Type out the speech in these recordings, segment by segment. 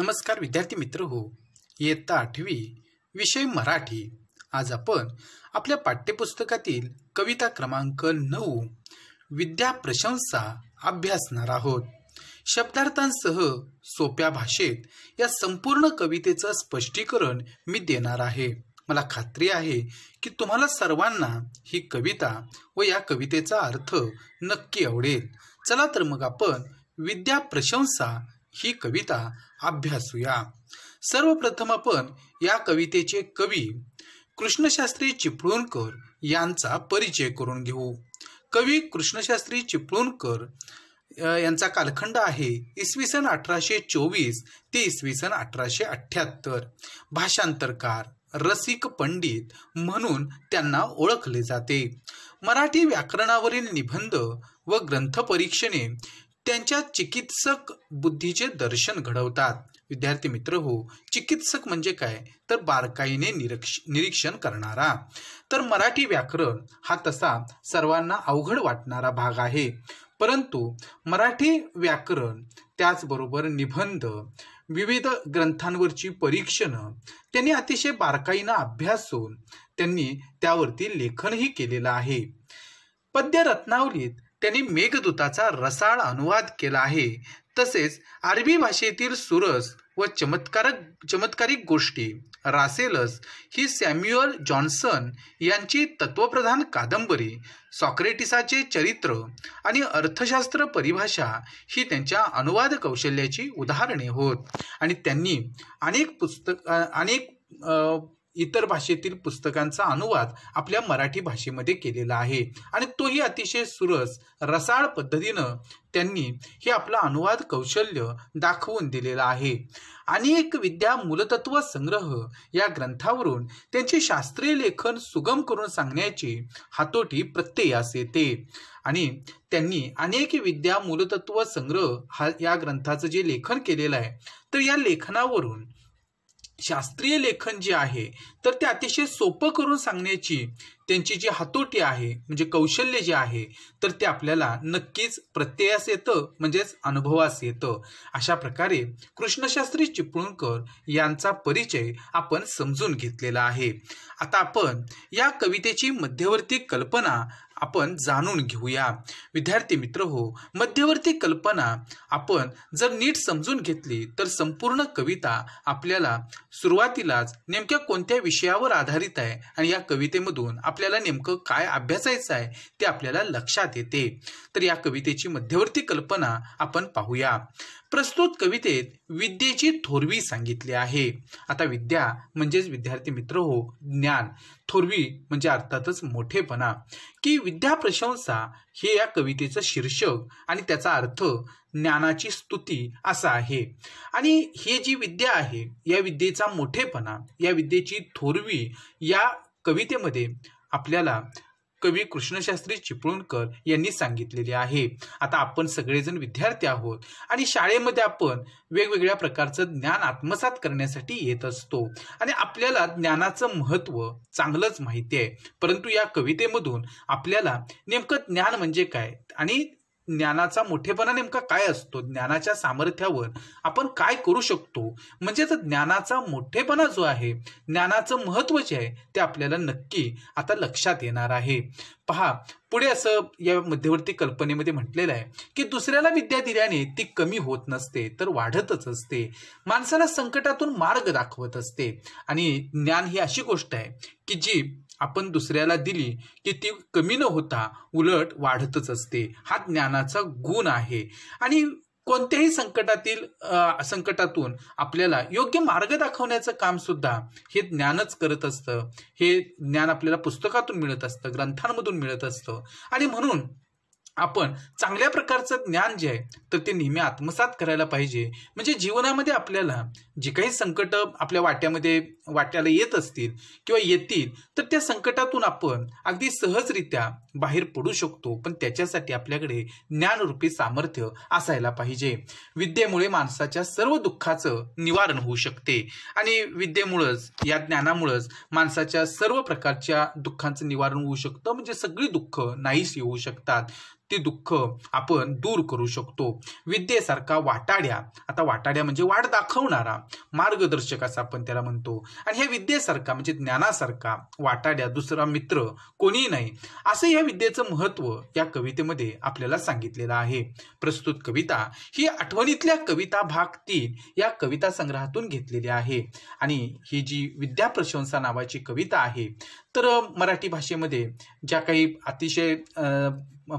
नमस्कार विद्यार्थी मित्र हो इयत्ता आठवी विषय मराठी आज आपण आपल्या पाठ्यपुस्तकातील कविता क्रमांक नऊ विद्या प्रशंसा अभ्यासणार आहोत शब्दार्थांसह सोप्या भाषेत या संपूर्ण कवितेचं स्पष्टीकरण मी देणार आहे मला खात्री आहे की तुम्हाला सर्वांना ही कविता व या कवितेचा अर्थ नक्की आवडेल चला तर मग आपण विद्या प्रशंसा ही कविता अभ्यासूया सर्वप्रथम आपण या कवितेचे कवी कृष्णशास्त्री चिपळूणकर यांचा परिचय करून घेऊ कवी कृष्णशास्त्री चिपळूणकर यांचा कालखंड आहे इसवी सन अठराशे चोवीस ते इसवी सन अठराशे अठ्ठ्याहत्तर भाषांतरकार रसिक पंडित म्हणून त्यांना ओळखले जाते मराठी व्याकरणावरील निबंध व ग्रंथ परीक्षणे त्यांच्या चिकित्सक बुद्धीचे दर्शन घडवतात विद्यार्थी मित्र हो चिकित्सक म्हणजे काय तर बारकाईने निरक्ष निरीक्षण करणारा तर मराठी व्याकरण हा तसा सर्वांना अवघड वाटणारा भाग आहे परंतु मराठी व्याकरण त्याचबरोबर निबंध विविध ग्रंथांवरची परीक्षणं त्यांनी अतिशय बारकाईनं अभ्यासून त्यांनी त्यावरती लेखनही केलेलं आहे पद्य रत्नावलीत त्यांनी मेघदूताचा रसाळ अनुवाद केला आहे तसेच अरबी भाषेतील सुरस व चमत्कारक चमत्कारिक गोष्टी रासेलस ही सॅम्युअल जॉन्सन यांची तत्वप्रधान कादंबरी सॉक्रेटिसाचे चरित्र आणि अर्थशास्त्र परिभाषा ही त्यांच्या अनुवाद कौशल्याची उदाहरणे होत आणि त्यांनी अनेक पुस्तक अनेक इतर भाषेतील पुस्तकांचा अनुवाद आपल्या मराठी भाषेमध्ये केलेला आहे आणि तोही अतिशय सुरस रसाळ पद्धतीनं त्यांनी हे आपलं अनुवाद कौशल्य दाखवून दिलेलं आहे अनेक विद्या मूलतत्व संग्रह या ग्रंथावरून त्यांचे शास्त्रीय लेखन सुगम करून सांगण्याची हातोटी प्रत्ययास येते आणि त्यांनी अनेक विद्या मूलतत्व संग्रह हा या ग्रंथाचं जे लेखन केलेलं आहे तर या लेखनावरून शास्त्रीय लेखन जे आहे तर ते अतिशय सोपं करून सांगण्याची त्यांची जी हातोटी आहे म्हणजे कौशल्य जे आहे तर ते आपल्याला नक्कीच प्रत्ययास येतं म्हणजेच अनुभवास येतं अशा प्रकारे कृष्णशास्त्री चिपळूणकर यांचा परिचय आपण समजून घेतलेला आहे आता आपण या कवितेची मध्यवर्ती कल्पना आपण जाणून घेऊया विद्यार्थी मित्र हो मध्यवर्ती कल्पना आपण जर नीट समजून घेतली तर संपूर्ण कविता आपल्याला सुरुवातीलाच नेमक्या कोणत्या विषयावर आधारित आहे आणि या कवितेमधून आपल्याला नेमकं काय अभ्यासायचं आहे ते आपल्याला लक्षात येते तर या कवितेची मध्यवर्ती कल्पना आपण पाहूया प्रस्तुत कवितेत विद्येची थोरवी सांगितली आहे आता विद्या म्हणजेच विद्यार्थी मित्र हो ज्ञान थोरवी म्हणजे अर्थातच मोठेपणा की विद्या प्रशंसा हे या कवितेचं शीर्षक आणि त्याचा अर्थ ज्ञानाची स्तुती असा आहे आणि हे जी विद्या आहे या विद्येचा मोठेपणा या विद्येची थोरवी या कवितेमध्ये आपल्याला कवी कृष्णशास्त्री चिपळूणकर यांनी सांगितलेले आहे आता आपण सगळेजण विद्यार्थी आहोत आणि शाळेमध्ये आपण वेगवेगळ्या प्रकारचं ज्ञान आत्मसात करण्यासाठी येत असतो आणि आपल्याला ज्ञानाचं महत्त्व चांगलंच माहिती आहे परंतु या कवितेमधून आपल्याला नेमकं ज्ञान म्हणजे काय आणि ज्ञानाचा मोठेपणा नेमका काय असतो ज्ञानाच्या सामर्थ्यावर आपण काय करू शकतो म्हणजे तर ज्ञानाचा मोठेपणा जो आहे ज्ञानाचं महत्व जे आहे ते आपल्याला नक्की आता लक्षात येणार आहे पहा पुढे असं या मध्यवर्ती कल्पनेमध्ये म्हटलेलं आहे की दुसऱ्याला विद्या दिल्याने ती कमी होत नसते तर वाढतच असते माणसाला संकटातून मार्ग दाखवत असते आणि ज्ञान ही अशी गोष्ट आहे की जी आपण दुसऱ्याला दिली की ती कमी न होता उलट वाढतच असते हा ज्ञानाचा गुण आहे आणि कोणत्याही संकटातील संकटातून आपल्याला योग्य मार्ग दाखवण्याचं काम सुद्धा हे ज्ञानच करत असतं हे ज्ञान आपल्याला पुस्तकातून मिळत असतं ग्रंथांमधून मिळत असतं आणि म्हणून आपण चांगल्या प्रकारचं ज्ञान जे आहे तर ते नेहमी आत्मसात करायला पाहिजे म्हणजे जीवनामध्ये आपल्याला जी काही संकट आपल्या वाट्यामध्ये वाट्याला येत असतील किंवा येतील तर त्या संकटातून आपण अगदी सहजरित्या बाहेर पडू शकतो पण त्याच्यासाठी आपल्याकडे ज्ञानरूपी सामर्थ्य असायला पाहिजे विद्येमुळे माणसाच्या सर्व दुःखाचं निवारण होऊ शकते आणि विद्येमुळंच या ज्ञानामुळंच माणसाच्या सर्व प्रकारच्या दुःखांचं निवारण होऊ शकतं म्हणजे सगळी दुःख नाहीच येऊ शकतात ते दुःख आपण दूर करू शकतो विद्येसारखा वाटाड्या आता वाटाड्या म्हणजे वाट दाखवणारा मार्गदर्शक असं आपण त्याला म्हणतो आणि ह्या विद्येसारखा म्हणजे ज्ञानासारखा वाटाड्या दुसरा मित्र कोणी नाही असं या विद्येचं महत्व या कवितेमध्ये आपल्याला सांगितलेलं आहे प्रस्तुत कविता ही आठवणीतल्या कविता भाग तीन या कविता संग्रहातून घेतलेली आहे आणि ही जी विद्या प्रशंसा नावाची कविता आहे तर मराठी भाषेमध्ये ज्या काही अतिशय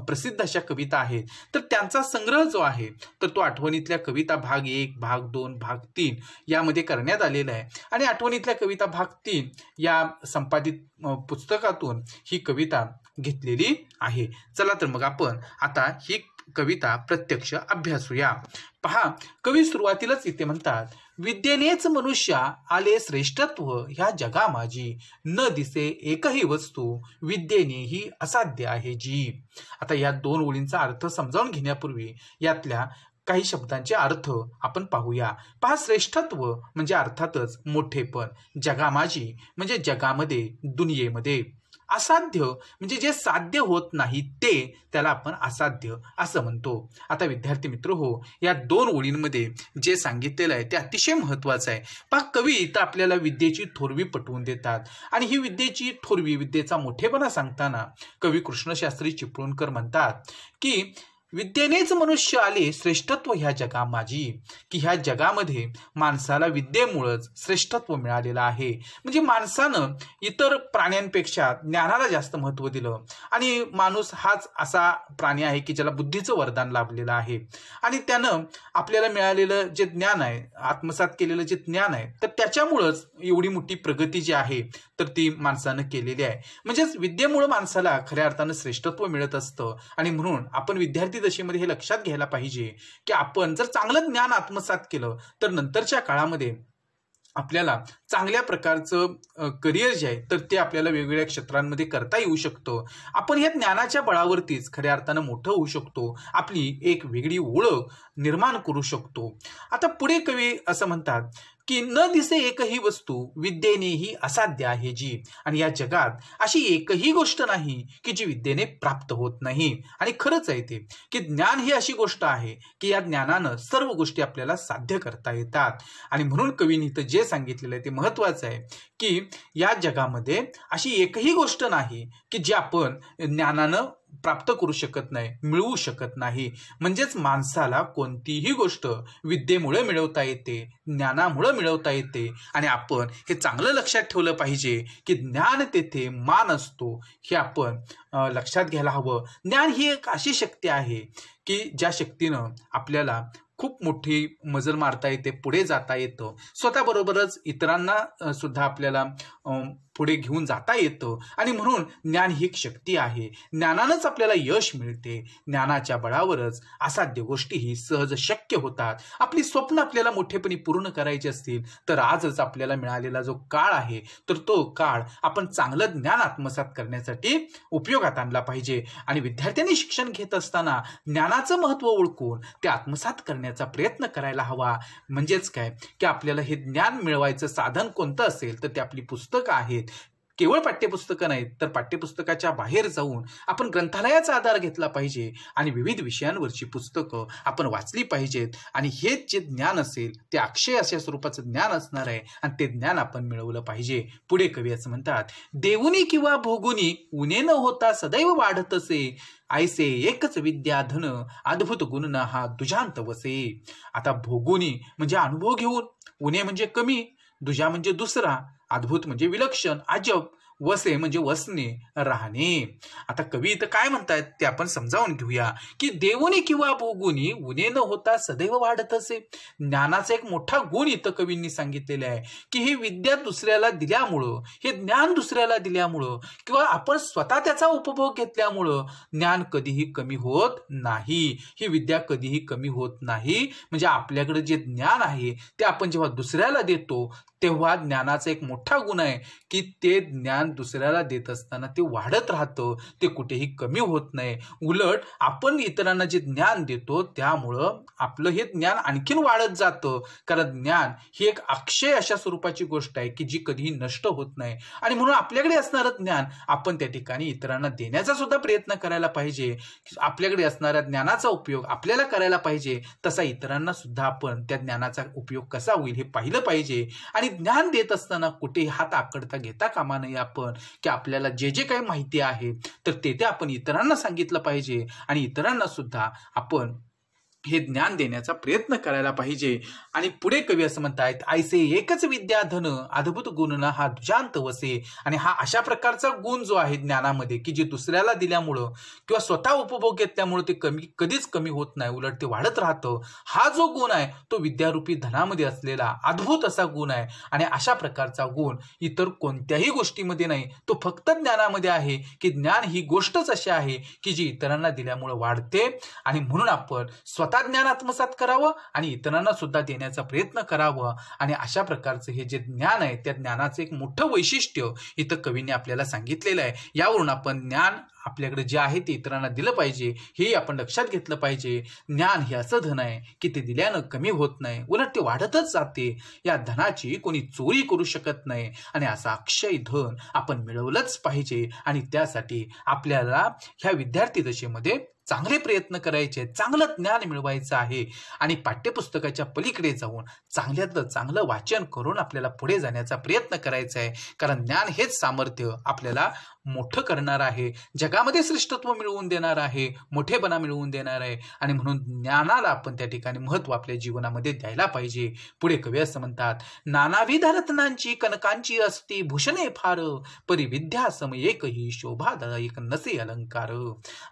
प्रसिद्ध अशा कविता आहेत तर त्यांचा संग्रह जो आहे तर तो आठवणीतल्या कविता भाग एक भाग दोन भाग तीन यामध्ये करण्यात आलेला आहे आणि आठवणीतल्या कविता भाग तीन या संपादित पुस्तकातून ही कविता घेतलेली आहे चला तर मग आपण आता ही कविता प्रत्यक्ष अभ्यासूया पहा कवी सुरुवातीलाच इथे म्हणतात विद्येनेच मनुष्य आले श्रेष्ठत्व ह्या जगा माझी न दिसे एकही वस्तू विद्येने ही असाध्य आहे जी आता या दोन ओळींचा अर्थ समजावून घेण्यापूर्वी यातल्या काही शब्दांचे अर्थ आपण पाहूया पहा श्रेष्ठत्व म्हणजे अर्थातच मोठेपण जगामाजी माझी म्हणजे जगामध्ये दुनियेमध्ये असाध्य म्हणजे जे साध्य होत नाही ते त्याला आपण असाध्य असं म्हणतो आता विद्यार्थी मित्र हो या दोन ओळींमध्ये जे सांगितलेलं आहे ते अतिशय महत्त्वाचं आहे कवी इथं आपल्याला विद्येची थोरवी पटवून देतात आणि ही विद्येची थोरवी विद्येचा मोठेपणा सांगताना कवी कृष्णशास्त्री चिपळूणकर म्हणतात की विद्येनेच मनुष्य आले श्रेष्ठत्व ह्या जगा माझी की ह्या जगामध्ये माणसाला विद्येमुळेच श्रेष्ठत्व मिळालेलं आहे म्हणजे माणसानं इतर प्राण्यांपेक्षा ज्ञानाला जास्त महत्त्व दिलं आणि माणूस हाच असा प्राणी आहे की ज्याला बुद्धीचं वरदान लाभलेलं आहे आणि त्यानं आपल्याला मिळालेलं जे ज्ञान आहे आत्मसात केलेलं जे ज्ञान आहे तर त्याच्यामुळंच एवढी मोठी प्रगती जी आहे तर ती माणसानं केलेली आहे म्हणजेच विद्येमुळं माणसाला खऱ्या अर्थानं श्रेष्ठत्व मिळत असतं आणि म्हणून आपण विद्यार्थी दशेमध्ये हे लक्षात घ्यायला पाहिजे की आपण जर चांगलं ज्ञान आत्मसात केलं तर नंतरच्या काळामध्ये आपल्याला चांगल्या प्रकारचं करिअर जे आहे तर ते आपल्याला वेगवेगळ्या क्षेत्रांमध्ये करता येऊ शकतं आपण या ज्ञानाच्या बळावरतीच खऱ्या अर्थानं मोठं होऊ शकतो आपली एक वेगळी ओळख निर्माण करू शकतो आता पुढे कवी असं म्हणतात की न दिसे एकही वस्तू विद्येने ही असाध्य आहे जी आणि या जगात अशी एकही गोष्ट नाही की जी विद्येने प्राप्त होत नाही आणि खरंच आहे ते की ज्ञान ही अशी गोष्ट आहे की या ज्ञानानं सर्व गोष्टी आपल्याला साध्य करता येतात आणि म्हणून कवीने इथं जे सांगितलेलं आहे ते महत्वाचं आहे की या जगामध्ये अशी एकही गोष्ट नाही की जी आपण ज्ञानानं प्राप्त करू शकत नाही मिळवू शकत नाही म्हणजेच माणसाला कोणतीही गोष्ट विद्येमुळे मिळवता येते ज्ञानामुळे मिळवता येते आणि आपण हे चांगलं लक्षात ठेवलं पाहिजे की ज्ञान तेथे मान असतो हे आपण लक्षात घ्यायला हवं ज्ञान ही एक अशी शक्ती आहे की ज्या शक्तीनं आपल्याला खूप मोठी मजल मारता येते पुढे जाता येतं स्वतःबरोबरच इतरांना सुद्धा आपल्याला पुढे घेऊन जाता येतं आणि म्हणून ज्ञान ही एक शक्ती आहे ज्ञानानंच आपल्याला यश मिळते ज्ञानाच्या बळावरच असाध्य गोष्टीही सहज शक्य होतात आपली स्वप्न आपल्याला मोठेपणी पूर्ण करायची असतील तर आजच आपल्याला मिळालेला जो काळ आहे तर तो काळ आपण चांगलं ज्ञान आत्मसात करण्यासाठी उपयोगात आणला पाहिजे आणि विद्यार्थ्यांनी शिक्षण घेत असताना ज्ञानाचं महत्त्व ओळखून ते आत्मसात करण्याचा प्रयत्न करायला हवा म्हणजेच काय की आपल्याला हे ज्ञान मिळवायचं साधन कोणतं असेल तर ते आपली पुस्तकं आहेत केवळ पाठ्यपुस्तकं नाहीत तर पाठ्यपुस्तकाच्या बाहेर जाऊन आपण ग्रंथालयाचा आधार घेतला पाहिजे आणि विविध विषयांवरची पुस्तकं आपण वाचली पाहिजेत आणि हे जे ज्ञान असेल ते अक्षय अशा स्वरूपाचं ज्ञान असणार आहे आणि ते ज्ञान आपण मिळवलं पाहिजे पुढे कवी असं म्हणतात देऊनी किंवा भोगुनी उणे न होता सदैव वाढत असे आयसे एकच विद्याधन अद्भुत गुण हा दुजांत वसे आता भोगुनी म्हणजे अनुभव घेऊन उणे म्हणजे कमी दुजा म्हणजे दुसरा अद्भुत म्हणजे विलक्षण अजब वसे म्हणजे वसणे राहणे आता कवी इथं काय म्हणतायत ते आपण समजावून घेऊया की देवनी किंवा भोगुनी उने न होता सदैव वाढत असे ज्ञानाचा एक मोठा गुण इथं कवींनी सांगितलेला आहे की ही विद्या दुसऱ्याला दिल्यामुळं हे ज्ञान दुसऱ्याला दिल्यामुळं किंवा आपण स्वतः त्याचा उपभोग घेतल्यामुळं ज्ञान कधीही कमी होत नाही ही विद्या कधीही कमी होत नाही म्हणजे आपल्याकडे जे ज्ञान आहे ते आपण जेव्हा दुसऱ्याला देतो तेव्हा ज्ञानाचा एक मोठा गुण आहे की ते ज्ञान दुसऱ्याला देत असताना ते वाढत राहतं ते कुठेही कमी होत नाही उलट आपण इतरांना जे ज्ञान देतो त्यामुळं आपलं हे ज्ञान आणखीन वाढत जातं कारण ज्ञान ही एक अक्षय अशा स्वरूपाची गोष्ट आहे की जी कधीही नष्ट होत नाही आणि म्हणून आपल्याकडे असणारं ज्ञान आपण त्या ठिकाणी इतरांना देण्याचा सुद्धा प्रयत्न करायला पाहिजे आपल्याकडे असणाऱ्या ज्ञानाचा उपयोग आपल्याला करायला पाहिजे तसा इतरांना सुद्धा आपण त्या ज्ञानाचा उपयोग कसा होईल हे पाहिलं पाहिजे आणि ज्ञान देत असताना कुठेही हात आकडता घेता कामा नये आपण आपण की आपल्याला जे जे काही माहिती आहे तर ते ते आपण इतरांना सांगितलं पाहिजे आणि इतरांना सुद्धा आपण हे ज्ञान देण्याचा प्रयत्न करायला पाहिजे आणि पुढे कवी असं आहेत आयसे एकच विद्याधन अद्भुत गुणना हा दुजांत वसे आणि हा अशा प्रकारचा गुण जो आहे ज्ञानामध्ये की जे दुसऱ्याला दिल्यामुळं किंवा स्वतः उपभोग घेतल्यामुळं ते कमी कधीच कमी होत नाही उलट ते वाढत राहतं हा जो गुण आहे तो विद्यारूपी धनामध्ये असलेला अद्भुत असा गुण आहे आणि अशा प्रकारचा गुण इतर कोणत्याही गोष्टीमध्ये नाही तो फक्त ज्ञानामध्ये आहे की ज्ञान ही गोष्टच अशी आहे की जी इतरांना दिल्यामुळं वाढते आणि म्हणून आपण स्वतः स्वतः ज्ञान आत्मसात करावं आणि इतरांना सुद्धा देण्याचा प्रयत्न करावा आणि अशा प्रकारचं हे जे ज्ञान आहे त्या ज्ञानाचं एक मोठं वैशिष्ट्य इथं कवीने आपल्याला सांगितलेलं आहे यावरून आपण ज्ञान आपल्याकडे जे आहे ते इतरांना दिलं पाहिजे हे आपण लक्षात घेतलं पाहिजे ज्ञान हे असं धन आहे की ते दिल्यानं कमी होत नाही उलट ते वाढतच जाते या धनाची कोणी चोरी करू शकत नाही आणि असं अक्षय धन आपण मिळवलंच पाहिजे आणि त्यासाठी आपल्याला ह्या विद्यार्थी दशेमध्ये चांगले प्रयत्न करायचे चांगलं ज्ञान मिळवायचं आहे आणि पाठ्यपुस्तकाच्या पलीकडे जाऊन चांगल्यातलं चांगलं वाचन करून आपल्याला पुढे जाण्याचा प्रयत्न करायचा आहे कारण ज्ञान हेच सामर्थ्य आपल्याला मोठं करणार आहे जगामध्ये श्रेष्ठत्व मिळवून देणार आहे मोठेपणा मिळवून देणार आहे आणि म्हणून ज्ञानाला आपण त्या ठिकाणी महत्व आपल्या जीवनामध्ये द्यायला पाहिजे पुढे कवी असं म्हणतात नानाविध रत्नांची कनकांची असती भूषणे फार परिविद्या विद्यासम एकही शोभादायक नसे अलंकार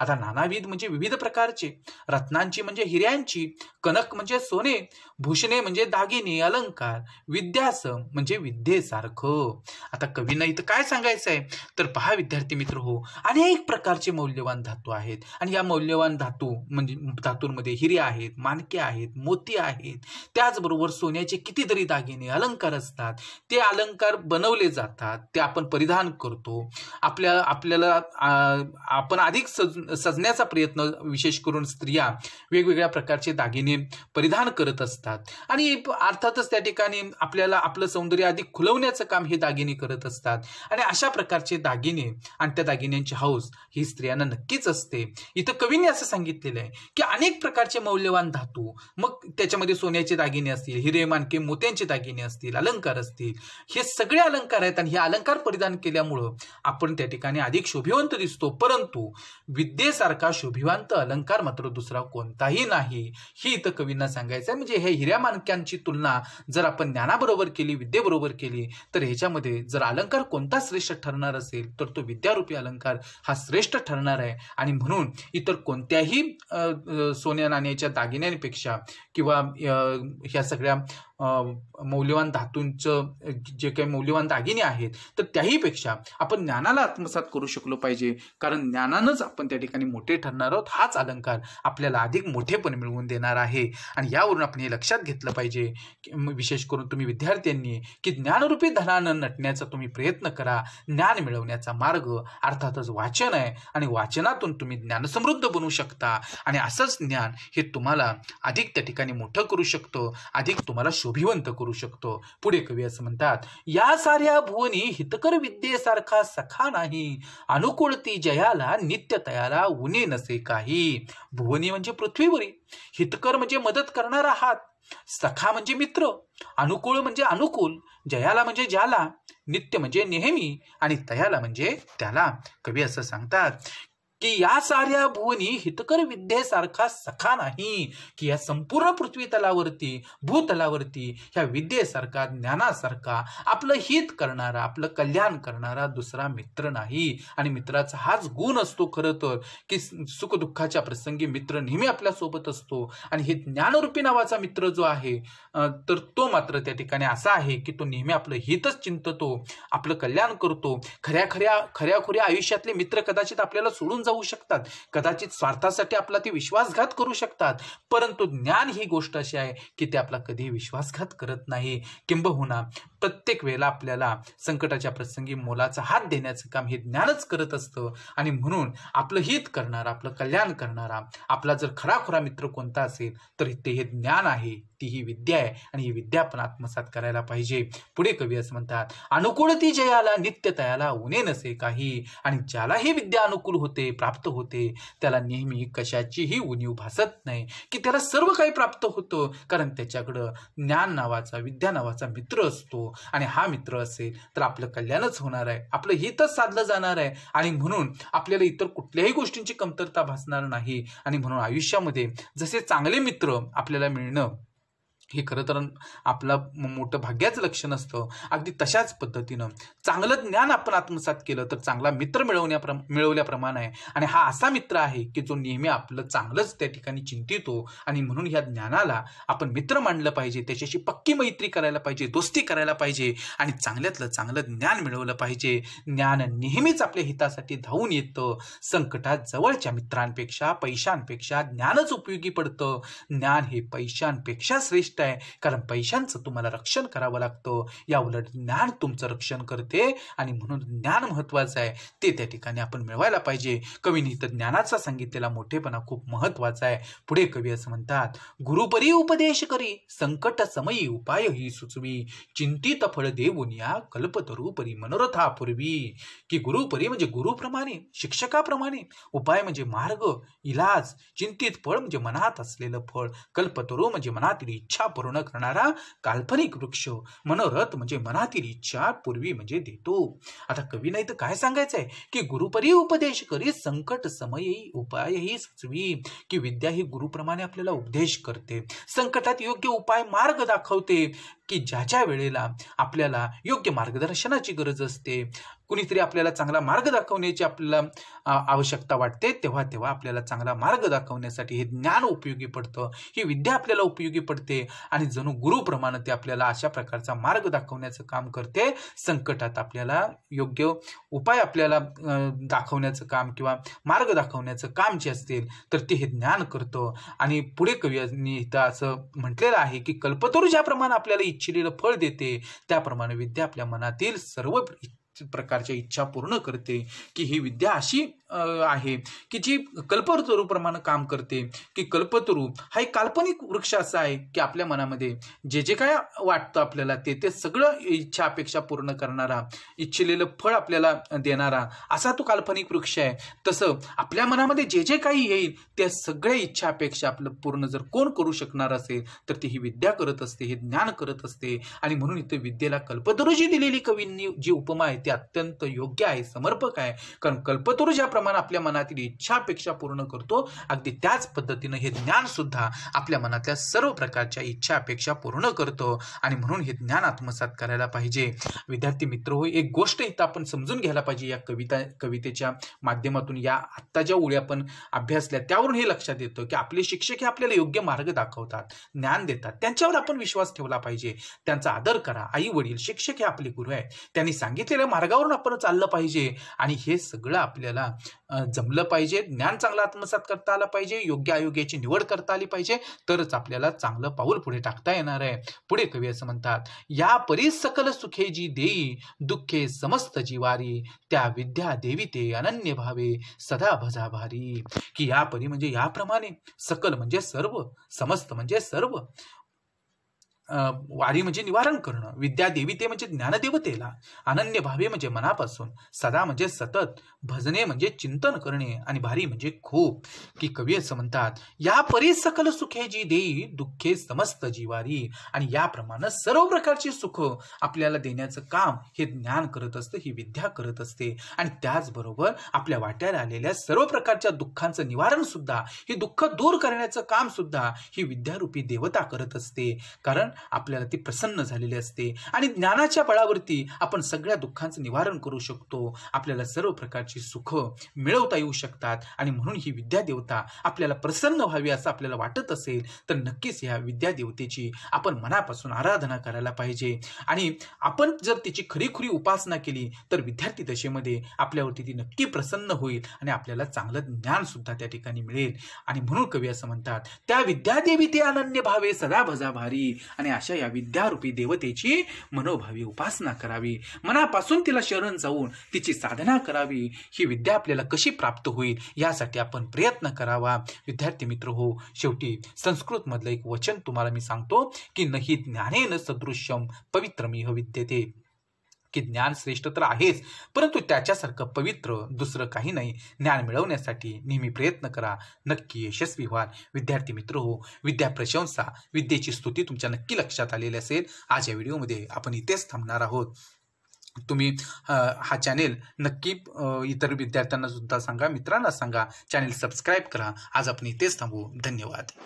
आता नानाविध म्हणजे विविध प्रकारचे रत्नांची म्हणजे हिऱ्यांची कनक म्हणजे सोने भूषणे म्हणजे दागिने अलंकार विद्यासम म्हणजे विद्येसारखं आता कवींना इथं काय सांगायचंय तर पहा विद्यार्थी मित्र हो अनेक प्रकारचे मौल्यवान धातू आहेत आणि या मौल्यवान धातू म्हणजे धातूंमध्ये हिरे आहेत मानके आहेत मोती आहेत त्याचबरोबर सोन्याचे कितीतरी दागिने अलंकार असतात ते अलंकार बनवले जातात ते आपण परिधान करतो आपल्या आपल्याला आपण अधिक सज सजण्याचा प्रयत्न विशेष करून स्त्रिया वेगवेगळ्या प्रकारचे दागिने परिधान करत असतात आणि अर्थातच त्या ठिकाणी आपल्याला आपलं सौंदर्य अधिक खुलवण्याचं काम हे दागिने करत असतात आणि अशा प्रकारचे दागिने आणि त्या दागिन्यांची हाऊस ही स्त्रियांना नक्कीच असते इथं कवीने असं सांगितलेलं आहे की अनेक प्रकारचे मौल्यवान धातू मग त्याच्यामध्ये सोन्याचे दागिने असतील हिरे मानके मोत्यांचे दागिने असतील अलंकार असतील हे सगळे अलंकार आहेत आणि हे अलंकार परिधान केल्यामुळं आपण त्या ठिकाणी अधिक शोभिवंत दिसतो परंतु विद्येसारखा शोभिवंत अलंकार मात्र दुसरा कोणताही नाही ही इथं कवींना सांगायचं म्हणजे हे हिऱ्या मानक्यांची तुलना जर आपण ज्ञानाबरोबर केली विद्येबरोबर केली तर ह्याच्यामध्ये जर अलंकार कोणता श्रेष्ठ ठरणार असेल तर तो विद्यारूपी अलंकार हा श्रेष्ठ ठरणार आहे आणि म्हणून इतर कोणत्याही सोन्या नाण्याच्या दागिन्यांपेक्षा किंवा ह्या सगळ्या मौल्यवान धातूंचं जे काही मौल्यवान दागिने आहेत तर त्याहीपेक्षा आपण ज्ञानाला आत्मसात करू शकलो पाहिजे कारण ज्ञानानंच आपण त्या ठिकाणी मोठे ठरणार आहोत हाच अलंकार आपल्याला अधिक मोठेपण मिळवून देणार आहे आणि यावरून आपण हे लक्षात घेतलं पाहिजे विशेष करून तुम्ही विद्यार्थ्यांनी की ज्ञानरूपी धनानं नटण्याचा तुम्ही प्रयत्न करा ज्ञान मिळवण्याचा मार्ग अर्थातच वाचन आहे आणि वाचनातून तुम्ही ज्ञानसमृद्ध बनू शकता आणि असंच ज्ञान हे तुम्हाला अधिक त्या ठिकाणी मोठं करू शकतं अधिक तुम्हाला शोभिवंत करू शकतो पुढे कवी असं म्हणतात या साऱ्या भुवनी हितकर विद्येसारखा सखा नाही अनुकूल ती जयाला नित्य तयाला उणे नसे काही भुवनी म्हणजे पृथ्वीवरी हितकर म्हणजे मदत करणार आहात सखा म्हणजे मित्र अनुकूल म्हणजे अनुकूल जयाला म्हणजे ज्याला नित्य म्हणजे नेहमी आणि तयाला म्हणजे त्याला कवी असं सांगतात की या साऱ्या भुवनी हितकर विद्येसारखा सखा नाही की या संपूर्ण पृथ्वी तलावरती भूतलावरती ह्या विद्येसारखा ज्ञानासारखा आपलं हित करणारा आपलं कल्याण करणारा दुसरा मित्र नाही आणि मित्राचा हाच गुण असतो खरं तर की सुखदुःखाच्या प्रसंगी मित्र नेहमी आपल्या सोबत असतो आणि हे ज्ञानरूपी नावाचा मित्र जो आहे तर तो मात्र त्या ठिकाणी असा आहे की तो नेहमी आपलं हितच चिंततो आपलं कल्याण करतो खऱ्या खऱ्या खऱ्या खुऱ्या आयुष्यातले मित्र कदाचित आपल्याला सोडून जाऊ शकतात कदाचित स्वार्थासाठी आपला ते विश्वासघात करू शकतात परंतु ज्ञान ही गोष्ट अशी आहे की ते आपला कधी विश्वासघात करत नाही किंबहुना प्रत्येक वेळेला आपल्याला संकटाच्या प्रसंगी मोलाचा हात देण्याचं काम हे ज्ञानच करत असतं आणि म्हणून आपलं हित करणारा आपलं कल्याण करणारा आपला जर खराखुरा मित्र कोणता असेल तर ते हे ज्ञान आहे ती ही विद्या आहे आणि ही विद्या आपण आत्मसात करायला पाहिजे पुढे कवी असं म्हणतात अनुकूल ती जयाला नित्य तयाला उणे नसे काही आणि ज्याला ही विद्या अनुकूल होते प्राप्त होते त्याला नेहमी कशाचीही उणीव भासत नाही की त्याला सर्व काही प्राप्त होतं कारण त्याच्याकडं ज्ञान नावाचा विद्या नावाचा मित्र असतो आणि हा मित्र असेल तर आपलं कल्याणच होणार आहे आपलं हितच साधलं जाणार आहे आणि म्हणून आपल्याला इतर कुठल्याही गोष्टींची कमतरता भासणार नाही आणि म्हणून आयुष्यामध्ये जसे चांगले मित्र आपल्याला मिळणं हे खरं तर आपला मोठं भाग्याचं लक्षण असतं अगदी तशाच पद्धतीनं चांगलं ज्ञान आपण आत्मसात केलं तर चांगला मित्र मिळवण्याप्र मिळवल्याप्रमाणे आहे आणि हा असा मित्र आहे की जो नेहमी आपलं चांगलंच त्या ठिकाणी चिंतितो आणि म्हणून ह्या ज्ञानाला आपण मित्र मांडलं पाहिजे त्याच्याशी पक्की मैत्री करायला पाहिजे दोस्ती करायला पाहिजे आणि चांगल्यातलं चांगलं ज्ञान मिळवलं पाहिजे ज्ञान नेहमीच आपल्या हितासाठी धावून येतं संकटात जवळच्या मित्रांपेक्षा पैशांपेक्षा ज्ञानच उपयोगी पडतं ज्ञान हे पैशांपेक्षा श्रेष्ठ गोष्ट आहे कारण पैशांचं तुम्हाला रक्षण करावं लागतं या उलट ज्ञान तुमचं रक्षण करते आणि म्हणून ज्ञान महत्वाचं आहे ते त्या ठिकाणी आपण मिळवायला पाहिजे कवीने तर ज्ञानाचा सांगितलेला मोठेपणा खूप महत्वाचा आहे पुढे कवी असं म्हणतात गुरुपरी उपदेश करी संकट समयी उपाय ही सुचवी चिंतित फळ देऊन या कल्पतरू परी मनोरथापूर्वी की गुरुपरी म्हणजे गुरुप्रमाणे शिक्षकाप्रमाणे उपाय म्हणजे मार्ग इलाज चिंतित फळ म्हणजे मनात असलेलं फळ कल्पतरू म्हणजे मनातील इच्छा पूर्ण करणारा काल्पनिक वृक्ष मनोरथ म्हणजे मनातील इच्छा पूर्वी म्हणजे देतो आता कवी नाही तर काय सांगायचंय की गुरुपरी उपदेश करी संकट समयी ही सुचवी की विद्या ही गुरुप्रमाणे आपल्याला उपदेश करते संकटात योग्य उपाय मार्ग दाखवते की ज्या ज्या वेळेला आपल्याला योग्य मार्गदर्शनाची गरज असते कुणीतरी आपल्याला चांगला मार्ग दाखवण्याची आपल्याला आवश्यकता वाटते तेव्हा तेव्हा आपल्याला चांगला मार्ग दाखवण्यासाठी हे ज्ञान उपयोगी पडतं ही विद्या आपल्याला उपयोगी पडते आणि जणू गुरुप्रमाणे ते आपल्याला अशा प्रकारचा मार्ग दाखवण्याचं काम करते संकटात आपल्याला योग्य उपाय आपल्याला दाखवण्याचं काम किंवा मार्ग दाखवण्याचं काम जे असतील तर ते हे ज्ञान करतं आणि पुढे कवी इथं असं म्हटलेलं आहे की कल्पतरू ज्याप्रमाणे आपल्याला इच्छिलेलं फळ देते त्याप्रमाणे विद्या आपल्या मनातील सर्व प्रकारच्या इच्छा पूर्ण करते की ही विद्या अशी आहे की जी कल्पतरूप्रमाणे काम करते की कल्पतरू हा एक काल्पनिक वृक्ष असा आहे की आपल्या मनामध्ये जे जे काय वाटतं आपल्याला ते ते सगळं इच्छा अपेक्षा पूर्ण करणारा इच्छिलेलं फळ आपल्याला देणारा असा तो काल्पनिक वृक्ष आहे तसं आपल्या मनामध्ये जे जे काही येईल त्या सगळ्या इच्छा अपेक्षा आपलं पूर्ण जर कोण करू शकणार असेल तर ती ही विद्या करत असते हे ज्ञान करत असते आणि म्हणून इथे विद्येला जी दिलेली कवींनी जी उपमा आहे ते अत्यंत योग्य आहे समर्पक आहे कारण कल्पतरू ज्याप्रमाणे आपल्या मनातील इच्छापेक्षा पूर्ण करतो अगदी त्याच पद्धतीनं हे ज्ञान सुद्धा आपल्या मनातल्या सर्व प्रकारच्या इच्छा अपेक्षा पूर्ण करतो आणि म्हणून हे ज्ञान आत्मसात करायला पाहिजे विद्यार्थी मित्र हो एक गोष्ट इथं आपण समजून घ्यायला पाहिजे या कविता कवितेच्या माध्यमातून या आत्ता ज्या ओळी आपण अभ्यासल्या त्यावरून हे लक्षात येतं की आपले शिक्षक हे आपल्याला योग्य मार्ग दाखवतात ज्ञान देतात त्यांच्यावर आपण विश्वास ठेवला पाहिजे त्यांचा आदर करा आई वडील शिक्षक हे आपले गुरु आहेत त्यांनी सांगितलेल्या मार्गावरून आपण चाललं पाहिजे आणि हे सगळं आपल्याला जमलं पाहिजे ज्ञान चांगलं आत्मसात करता आलं पाहिजे योग्य आयोग्याची निवड करता आली पाहिजे तरच आपल्याला चांगलं पाऊल पुढे टाकता येणार आहे पुढे कवी असं म्हणतात या परी सकल सुखे जी देई दुःखे समस्त जीवारी त्या विद्या देवी ते अनन्य भावे सदा भजा भारी की या परी म्हणजे याप्रमाणे सकल म्हणजे सर्व समस्त म्हणजे सर्व वारी म्हणजे निवारण करणं विद्या देवी ते म्हणजे ज्ञानदेवतेला अनन्य भावे म्हणजे मनापासून सदा म्हणजे सतत भजने म्हणजे चिंतन करणे आणि भारी म्हणजे खूप की कवी असं म्हणतात या परी सकल सुखे जी देई दुःखे समस्त जीवारी आणि याप्रमाणे सर्व प्रकारची सुख आपल्याला देण्याचं काम हे ज्ञान करत असतं ही विद्या करत असते आणि त्याचबरोबर आपल्या वाट्याला आलेल्या सर्व प्रकारच्या दुःखांचं निवारण सुद्धा हे दुःख दूर करण्याचं काम सुद्धा ही विद्यारूपी देवता करत असते कारण आपल्याला ती प्रसन्न झालेली असते आणि ज्ञानाच्या बळावरती आपण सगळ्या दुःखांचं निवारण करू शकतो आपल्याला सर्व प्रकारची सुख मिळवता येऊ शकतात आणि म्हणून ही विद्या देवता आपल्याला प्रसन्न व्हावी असं आपल्याला वाटत असेल तर नक्कीच ह्या देवतेची आपण मनापासून आराधना करायला पाहिजे आणि आपण जर तिची खरीखुरी उपासना केली तर विद्यार्थी दशेमध्ये आपल्यावरती ती नक्की प्रसन्न होईल आणि आपल्याला चांगलं ज्ञान सुद्धा त्या ठिकाणी मिळेल आणि म्हणून कवी असं म्हणतात त्या विद्यादेवी ते अनन्य भावे सदा भजा भारी आणि आणि अशा या विद्यारूपी देवतेची मनोभावी उपासना करावी मनापासून तिला शरण जाऊन तिची साधना करावी ही विद्या आपल्याला कशी प्राप्त होईल यासाठी आपण प्रयत्न करावा विद्यार्थी मित्र हो शेवटी संस्कृत मधलं एक वचन तुम्हाला मी सांगतो की नाही ज्ञानेन सदृश्यम पवित्रमिह विद्यते की ज्ञान श्रेष्ठ तर आहेच परंतु त्याच्यासारखं पवित्र दुसरं काही नाही ज्ञान मिळवण्यासाठी नेहमी प्रयत्न करा नक्की यशस्वी व्हाल विद्यार्थी मित्र हो विद्या प्रशंसा विद्येची स्तुती तुमच्या नक्की लक्षात आलेली असेल आज या व्हिडिओमध्ये आपण इथेच थांबणार आहोत तुम्ही हा चॅनेल नक्की इतर विद्यार्थ्यांना सुद्धा सांगा मित्रांना सांगा चॅनेल सबस्क्राईब करा आज आपण इथेच थांबू धन्यवाद